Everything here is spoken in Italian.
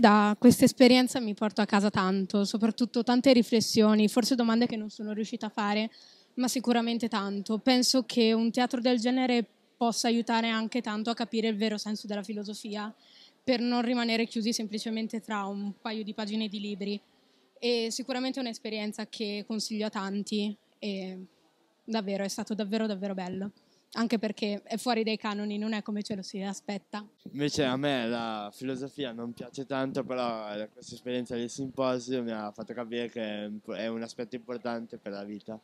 da questa esperienza mi porto a casa tanto, soprattutto tante riflessioni, forse domande che non sono riuscita a fare, ma sicuramente tanto. Penso che un teatro del genere possa aiutare anche tanto a capire il vero senso della filosofia, per non rimanere chiusi semplicemente tra un paio di pagine di libri. E sicuramente è un'esperienza che consiglio a tanti e davvero è stato davvero davvero bello anche perché è fuori dai canoni, non è come ce lo si aspetta. Invece a me la filosofia non piace tanto, però questa esperienza del simposio mi ha fatto capire che è un aspetto importante per la vita.